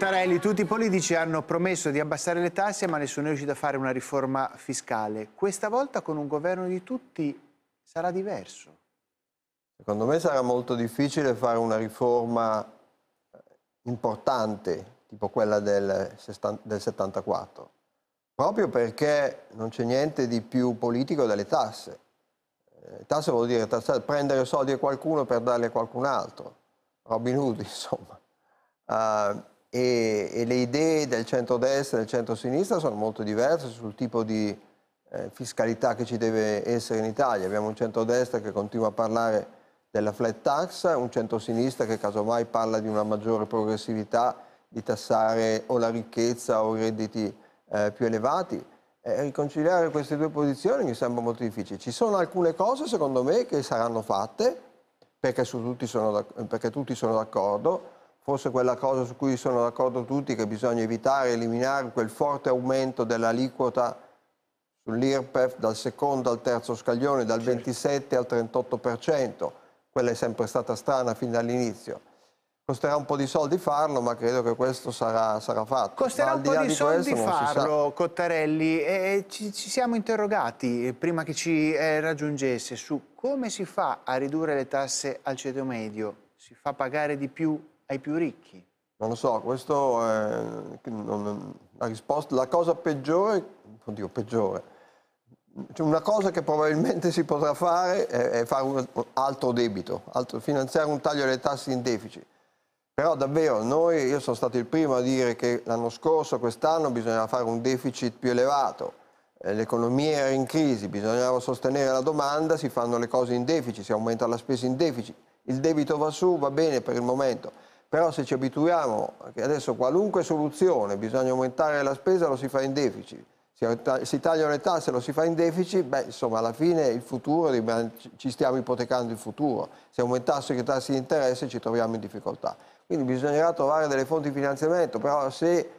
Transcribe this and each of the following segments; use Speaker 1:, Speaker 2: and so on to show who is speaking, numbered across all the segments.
Speaker 1: Tarelli, tutti i politici hanno promesso di abbassare le tasse ma nessuno è riuscito a fare una riforma fiscale. Questa volta con un governo di tutti sarà diverso.
Speaker 2: Secondo me sarà molto difficile fare una riforma eh, importante, tipo quella del, del 74, proprio perché non c'è niente di più politico delle tasse. Eh, tasse vuol dire tassare, prendere soldi a qualcuno per darli a qualcun altro. Robin Hood, insomma. Uh, e, e le idee del centrodestra e del centrosinistra sono molto diverse sul tipo di eh, fiscalità che ci deve essere in Italia. Abbiamo un centrodestra che continua a parlare della flat tax, un centrosinistra che casomai parla di una maggiore progressività, di tassare o la ricchezza o i redditi eh, più elevati. Eh, riconciliare queste due posizioni mi sembra molto difficile. Ci sono alcune cose, secondo me, che saranno fatte, perché, tutti sono, perché tutti sono d'accordo, forse quella cosa su cui sono d'accordo tutti, che bisogna evitare, eliminare quel forte aumento dell'aliquota sull'IRPEF dal secondo al terzo scaglione, dal certo. 27 al 38%, quella è sempre stata strana fin dall'inizio. Costerà un po' di soldi farlo, ma credo che questo sarà, sarà fatto. Costerà un po' di, di soldi farlo,
Speaker 1: Cottarelli. E ci, ci, siamo interrogati prima che ci eh, raggiungesse su come si fa a ridurre le tasse al ceto medio. Si fa pagare di più ai più ricchi? Non lo so, questo
Speaker 2: è, eh, non, la risposta, la cosa peggiore, oddio peggiore, cioè una cosa che probabilmente si potrà fare è, è fare un altro debito, altro, finanziare un taglio alle tasse in deficit. Però davvero noi, io sono stato il primo a dire che l'anno scorso, quest'anno bisognava fare un deficit più elevato, eh, l'economia era in crisi, bisognava sostenere la domanda, si fanno le cose in deficit, si aumenta la spesa in deficit, il debito va su, va bene per il momento però se ci abituiamo che adesso qualunque soluzione bisogna aumentare la spesa lo si fa in deficit, si tagliano le tasse lo si fa in deficit, beh insomma alla fine il futuro, ci stiamo ipotecando il futuro, se aumentassero i tassi di interesse ci troviamo in difficoltà. Quindi bisognerà trovare delle fonti di finanziamento, però se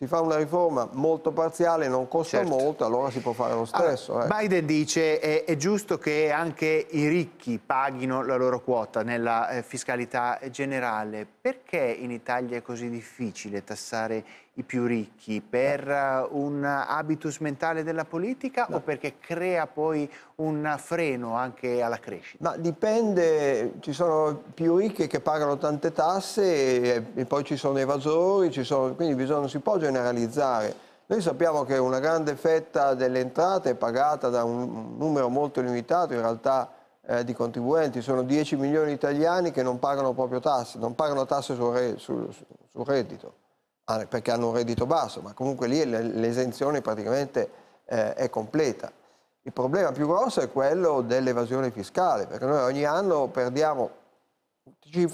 Speaker 2: si fa una riforma molto parziale, non costa certo. molto, allora si può fare lo stesso.
Speaker 1: Allora, eh. Biden dice che è, è, giusto che anche i ricchi paghino la loro quota nella eh, fiscalità generale. Perché in Italia è così difficile tassare i più ricchi per eh, un habitus mentale della politica no. o perché crea poi un freno anche alla crescita? Ma dipende,
Speaker 2: ci sono più ricchi che pagano tante tasse e, poi ci sono evasori, ci sono, quindi bisogna, si può generalizzare. Noi sappiamo che una grande fetta delle entrate è pagata da un numero molto limitato in realtà eh, di contribuenti, sono 10 milioni di italiani che non pagano proprio tasse, non pagano tasse sul, re, sul, sul reddito. Ah, perché hanno un reddito basso, ma comunque lì l'esenzione praticamente eh, è completa. Il problema più grosso è quello dell'evasione fiscale, perché noi ogni anno perdiamo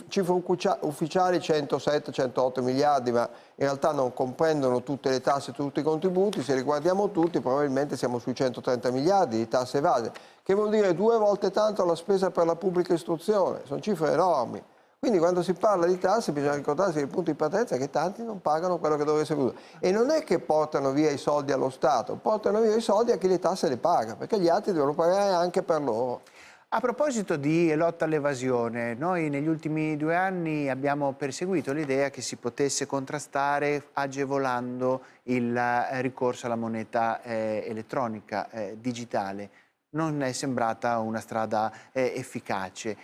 Speaker 2: cifre ufficiali 107-108 miliardi, ma in realtà non comprendono tutte le tasse e tutti i contributi, se li guardiamo tutti probabilmente siamo sui 130 miliardi di tasse evase, che vuol dire due volte tanto la spesa per la pubblica istruzione, sono cifre enormi. Quindi quando si parla di tasse bisogna ricordarsi che il punto di partenza è che tanti non pagano quello che dovesse essere E non è che portano via i soldi allo Stato, portano via i soldi a chi le tasse
Speaker 1: le paga, perché gli altri devono pagare anche per loro. A proposito di lotta all'evasione, noi negli ultimi due anni abbiamo perseguito l'idea che si potesse contrastare agevolando il eh, ricorso alla moneta eh, elettronica, eh, digitale. Non è sembrata una strada eh, efficace.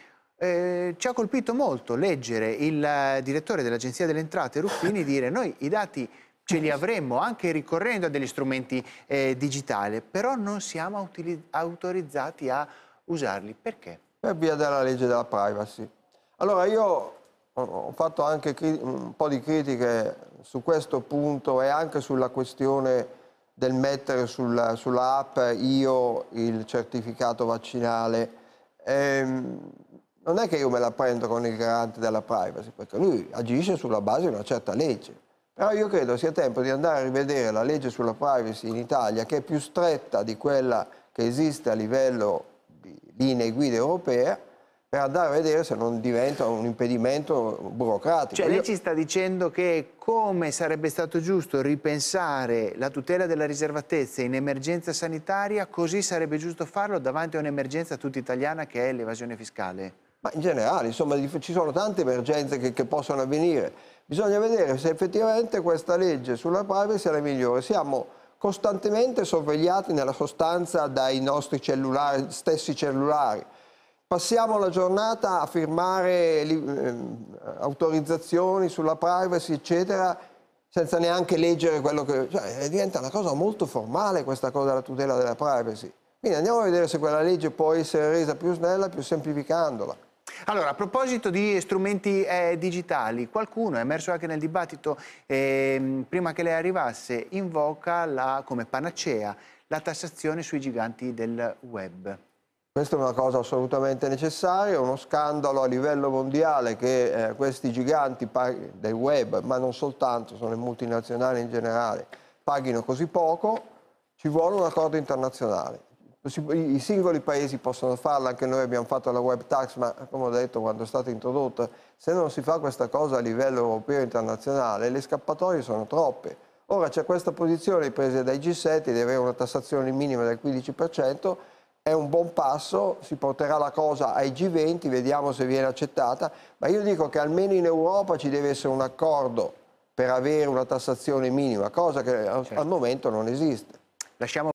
Speaker 1: Eh, ci ha colpito molto leggere il eh, direttore dell'Agenzia delle Entrate, Ruffini, dire noi i dati ce li avremmo anche ricorrendo a degli strumenti eh, digitali, però non siamo autorizzati a usarli. Perché?
Speaker 2: Per via della legge della privacy. Allora io ho fatto anche un po' di critiche su questo punto e anche sulla questione del mettere sulla, sulla app io il certificato vaccinale. Ehm, non è che io me la prendo con il garante della privacy, perché lui agisce sulla base di una certa legge. Però io credo sia tempo di andare a rivedere la legge sulla privacy in Italia, che è più stretta di quella che esiste a livello di linee guida europea, per andare a vedere
Speaker 1: se non diventa un impedimento burocratico. Cioè, io... lei ci sta dicendo che come sarebbe stato giusto ripensare la tutela della riservatezza in emergenza sanitaria, così sarebbe giusto farlo davanti a un'emergenza tutta italiana che è l'evasione fiscale? ma in
Speaker 2: generale, insomma, ci sono tante emergenze che, che, possono avvenire. Bisogna vedere se effettivamente questa legge sulla privacy è la migliore. Siamo costantemente sorvegliati nella sostanza dai nostri cellulari, stessi cellulari. Passiamo la giornata a firmare eh, autorizzazioni sulla privacy, eccetera, senza neanche leggere quello che... Cioè, eh, diventa una cosa molto formale questa cosa della tutela della privacy. Quindi andiamo a vedere se quella legge può essere resa più snella, più semplificandola.
Speaker 1: Allora, a proposito di strumenti eh, digitali, qualcuno, è emerso anche nel dibattito, eh, prima che lei arrivasse, invoca la, come panacea la tassazione sui giganti del web.
Speaker 2: Questa è una cosa assolutamente necessaria, è uno scandalo a livello mondiale che eh, questi giganti del web, ma non soltanto, sono le multinazionali in generale, paghino così poco, ci vuole un accordo internazionale i singoli paesi possono farla, anche noi abbiamo fatto la web tax, ma come ho detto quando è stata introdotta, se non si fa questa cosa a livello europeo e internazionale, le scappatoie sono troppe. Ora c'è questa posizione presa dai G7 di avere una tassazione minima del 15%, è un buon passo, si porterà la cosa ai G20, vediamo se viene accettata, ma io dico che almeno in Europa ci deve essere un accordo per avere una tassazione minima, cosa che certo. al momento non esiste. Lasciamo